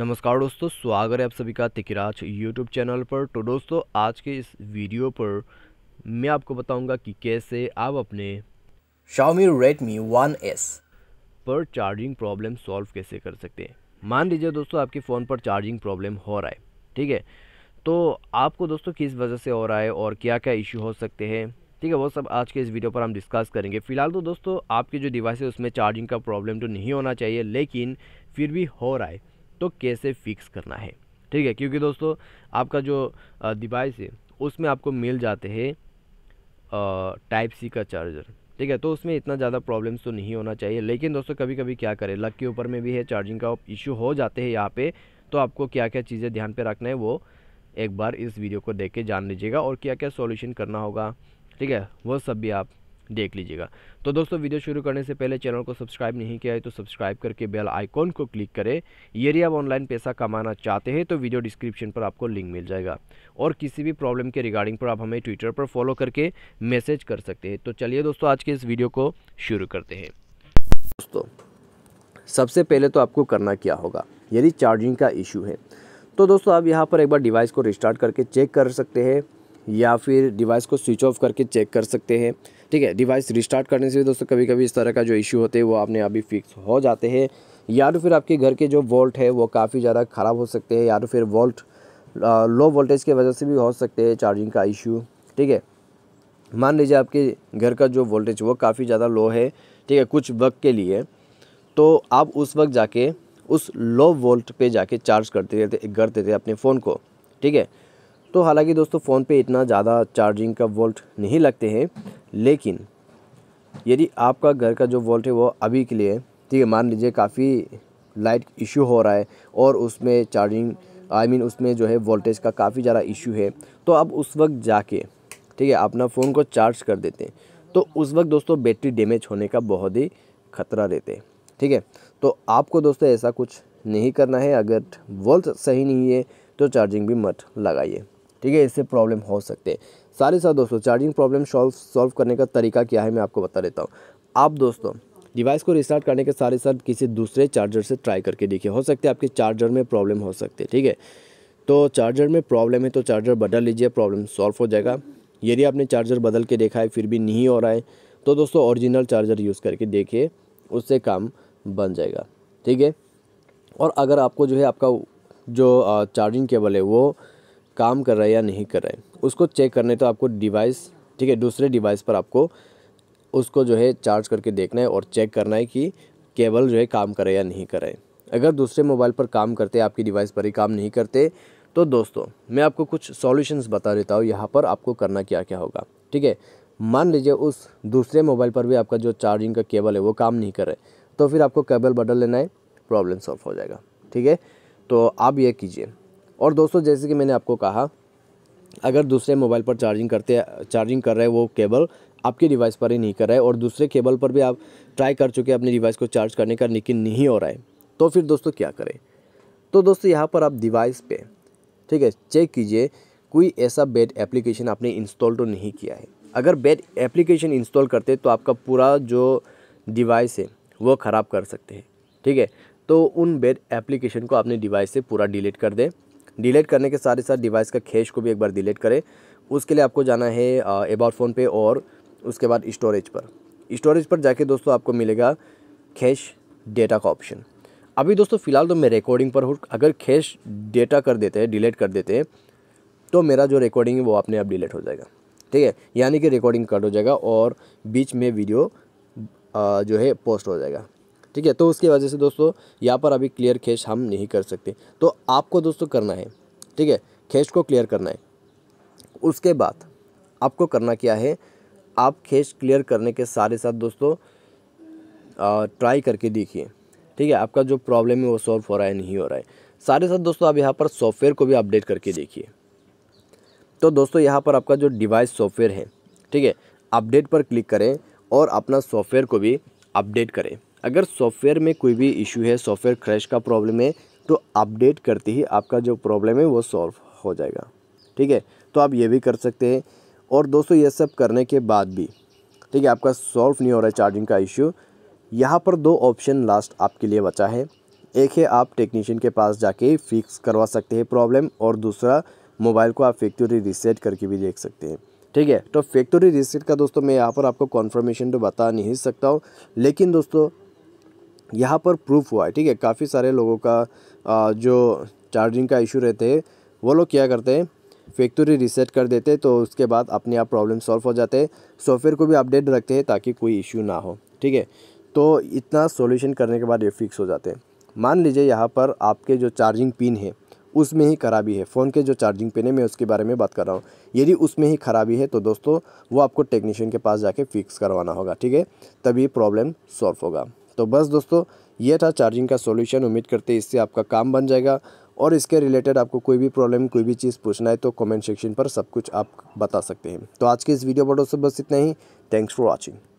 नमस्कार दोस्तों स्वागत है आप सभी का तिकराज यूट्यूब चैनल पर तो दोस्तों आज के इस वीडियो पर मैं आपको बताऊंगा कि कैसे आप अपने Xiaomi Redmi 1S पर चार्जिंग प्रॉब्लम सॉल्व कैसे कर सकते हैं मान लीजिए दोस्तों आपके फ़ोन पर चार्जिंग प्रॉब्लम हो रहा है ठीक है तो आपको दोस्तों किस वजह से हो रहा है और क्या क्या इश्यू हो सकते हैं ठीक है वो सब आज के इस वीडियो पर हम डिस्कस करेंगे फिलहाल तो दोस्तों आपके जो डिवाइस है उसमें चार्जिंग का प्रॉब्लम तो नहीं होना चाहिए लेकिन फिर भी हो रहा है तो कैसे फिक्स करना है ठीक है क्योंकि दोस्तों आपका जो डिवाइस है उसमें आपको मिल जाते हैं टाइप सी का चार्जर ठीक है तो उसमें इतना ज़्यादा प्रॉब्लम्स तो नहीं होना चाहिए लेकिन दोस्तों कभी कभी क्या करें लक के ऊपर में भी है चार्जिंग का इशू हो जाते हैं यहाँ पे तो आपको क्या क्या चीज़ें ध्यान पे रखना है वो एक बार इस वीडियो को देख के जान लीजिएगा और क्या क्या सॉल्यूशन करना होगा ठीक है वो सब भी आप देख लीजिएगा तो दोस्तों वीडियो शुरू करने से पहले चैनल को सब्सक्राइब नहीं किया है तो सब्सक्राइब करके बेल आइकॉन को क्लिक करें यदि आप ऑनलाइन पैसा कमाना चाहते हैं तो वीडियो डिस्क्रिप्शन पर आपको लिंक मिल जाएगा और किसी भी प्रॉब्लम के रिगार्डिंग पर आप हमें ट्विटर पर फॉलो करके मैसेज कर सकते हैं तो चलिए दोस्तों आज के इस वीडियो को शुरू करते हैं दोस्तों सबसे पहले तो आपको करना क्या होगा यदि चार्जिंग का इशू है तो दोस्तों आप यहाँ पर एक बार डिवाइस को रिस्टार्ट करके चेक कर सकते हैं या फिर डिवाइस को स्विच ऑफ करके चेक कर सकते हैं ठीक है डिवाइस रिस्टार्ट करने से भी दोस्तों कभी कभी इस तरह का जो इशू होते हैं वो आपने अभी फिक्स हो जाते हैं या तो फिर आपके घर के जो वोल्ट है वो काफ़ी ज़्यादा ख़राब हो सकते हैं या तो फिर वोल्ट लो वोल्टेज की वजह से भी हो सकते हैं चार्जिंग का इशू ठीक है मान लीजिए आपके घर का जो वोल्टेज वो काफ़ी ज़्यादा लो है ठीक है कुछ वक्त के लिए तो आप उस वक्त जाके उस लो वोल्ट पे जाके चार्ज करते रहते करते थे अपने फ़ोन को ठीक है तो हालांकि दोस्तों फ़ोन पे इतना ज़्यादा चार्जिंग का वोल्ट नहीं लगते हैं लेकिन यदि आपका घर का जो वोल्ट है वो अभी के लिए ठीक है मान लीजिए काफ़ी लाइट इशू हो रहा है और उसमें charging I I mean mean, उसमें जो है वोल्टेज का काफ़ी ज़्यादा इशू है तो आप उस वक्त जाके ठीक है अपना फ़ोन को चार्ज कर देते हैं तो उस वक्त दोस्तों बैटरी डैमेज होने का बहुत ही खतरा रहते हैं ठीक है तो आपको दोस्तों ऐसा कुछ नहीं करना है अगर वोल्ट सही नहीं है तो चार्जिंग भी मत लगाइए ठीक है इससे प्रॉब्लम हो सकते हैं साथ ही साथ दोस्तों चार्जिंग प्रॉब्लम सॉल्व सॉल्व करने का तरीका क्या है मैं आपको बता देता हूँ आप दोस्तों डिवाइस को रिस्टार्ट करने के साथ ही साथ किसी दूसरे चार्जर से ट्राई करके देखिए हो सकता है आपके चार्जर में प्रॉब्लम हो सकते ठीक है तो चार्जर में प्रॉब्लम है तो चार्जर बदल लीजिए प्रॉब्लम सॉल्व हो जाएगा यदि आपने चार्जर बदल के देखा है फिर भी नहीं हो रहा है तो दोस्तों ओरिजिनल चार्जर यूज़ करके देखिए उससे काम बन जाएगा ठीक है और अगर आपको जो है आपका जो चार्जिंग केबल है वो काम कर रहा है या नहीं कर रहा है उसको चेक करने तो आपको डिवाइस ठीक है दूसरे डिवाइस पर आपको उसको जो है चार्ज करके देखना है और चेक करना है कि केबल जो है काम करे या नहीं करे अगर दूसरे मोबाइल पर काम करते आपकी डिवाइस पर ही काम नहीं करते तो दोस्तों मैं आपको कुछ सॉल्यूशंस बता देता हूँ यहाँ पर आपको करना क्या क्या होगा ठीक है मान लीजिए उस दूसरे मोबाइल पर भी आपका जो चार्जिंग का केबल है वो काम नहीं कर तो फिर आपको केबल बदल लेना है प्रॉब्लम सॉल्व हो जाएगा ठीक है तो आप ये कीजिए और दोस्तों जैसे कि मैंने आपको कहा अगर दूसरे मोबाइल पर चार्जिंग करते चार्जिंग कर रहे हैं वो केबल आपके डिवाइस पर ही नहीं कर रहा है और दूसरे केबल पर भी आप ट्राई कर चुके हैं अपने डिवाइस को चार्ज करने का लेकिन नहीं हो रहा है तो फिर दोस्तों क्या करें तो दोस्तों यहाँ पर आप डिवाइस पे ठीक है चेक कीजिए कोई ऐसा बेड एप्लीकेशन आपने इंस्टॉल तो नहीं किया है अगर बेड एप्लीकेशन इंस्टॉल करते तो आपका पूरा जो डिवाइस है वो ख़राब कर सकते हैं ठीक है तो उन बेड एप्लीकेशन को आपने डिवाइस से पूरा डिलीट कर दें डिलीट करने के साथ ही साथ डिवाइस का खेश को भी एक बार डिलीट करें उसके लिए आपको जाना है एबाउट फ़ोन पे और उसके बाद स्टोरेज पर स्टोरेज पर जाके दोस्तों आपको मिलेगा खेश डेटा का ऑप्शन अभी दोस्तों फ़िलहाल तो मैं रिकॉर्डिंग पर हूँ अगर खेश डेटा कर देते हैं डिलीट कर देते हैं तो मेरा जो रिकॉर्डिंग है वो अपने आप डिलीट हो जाएगा ठीक है यानी कि रिकॉर्डिंग कट हो जाएगा और बीच में वीडियो जो है पोस्ट हो जाएगा ठीक है तो उसकी वजह से दोस्तों यहाँ पर अभी क्लियर खेच हम नहीं कर सकते तो आपको दोस्तों करना है ठीक है खेच को क्लियर करना है उसके बाद आपको करना क्या है आप खेच क्लियर करने के सारे साथ दोस्तों ट्राई करके देखिए ठीक है आपका जो प्रॉब्लम है वो सॉल्व हो रहा है नहीं हो रहा है सारे साथ दोस्तों आप यहाँ पर सॉफ्टवेयर को भी अपडेट करके देखिए तो दोस्तों यहाँ पर आपका जो डिवाइस सॉफ्टवेयर है ठीक है अपडेट पर क्लिक करें और अपना सॉफ्टवेयर को भी अपडेट करें अगर सॉफ्टवेयर में कोई भी इशू है सॉफ्टवेयर क्रैश का प्रॉब्लम है तो अपडेट करते ही आपका जो प्रॉब्लम है वो सॉल्व हो जाएगा ठीक है तो आप ये भी कर सकते हैं और दोस्तों ये सब करने के बाद भी ठीक है आपका सॉल्व नहीं हो रहा है चार्जिंग का इशू यहाँ पर दो ऑप्शन लास्ट आपके लिए बचा है एक है आप टेक्नीशियन के पास जाके फिक्स करवा सकते हैं प्रॉब्लम और दूसरा मोबाइल को आप फैक्ट्री रीसेट करके भी देख सकते हैं ठीक है तो फैक्ट्री रीसेट का दोस्तों मैं यहाँ पर आपको कॉन्फर्मेशन तो बता नहीं सकता हूँ लेकिन दोस्तों यहाँ पर प्रूफ हुआ है ठीक है काफ़ी सारे लोगों का आ, जो चार्जिंग का इशू रहते हैं वो लोग क्या करते हैं फैक्ट्री रीसेट कर देते तो उसके बाद अपने आप प्रॉब्लम सॉल्व हो जाते सॉफ्टवेयर को भी अपडेट रखते हैं ताकि कोई इश्यू ना हो ठीक है तो इतना सॉल्यूशन करने के बाद ये फिक्स हो जाते हैं मान लीजिए यहाँ पर आपके जो चार्जिंग पिन है उसमें ही खराबी है फ़ोन के जो चार्जिंग पिन है मैं उसके बारे में बात कर रहा हूँ यदि उसमें ही खराबी है तो दोस्तों वो आपको टेक्नीशियन के पास जाके फिक्स करवाना होगा ठीक है तभी प्रॉब्लम सॉल्व होगा तो बस दोस्तों ये था चार्जिंग का सॉल्यूशन उम्मीद करते इससे आपका काम बन जाएगा और इसके रिलेटेड आपको कोई भी प्रॉब्लम कोई भी चीज़ पूछना है तो कमेंट सेक्शन पर सब कुछ आप बता सकते हैं तो आज के इस वीडियो पर दोस्तों बस इतना ही थैंक्स फॉर वॉचिंग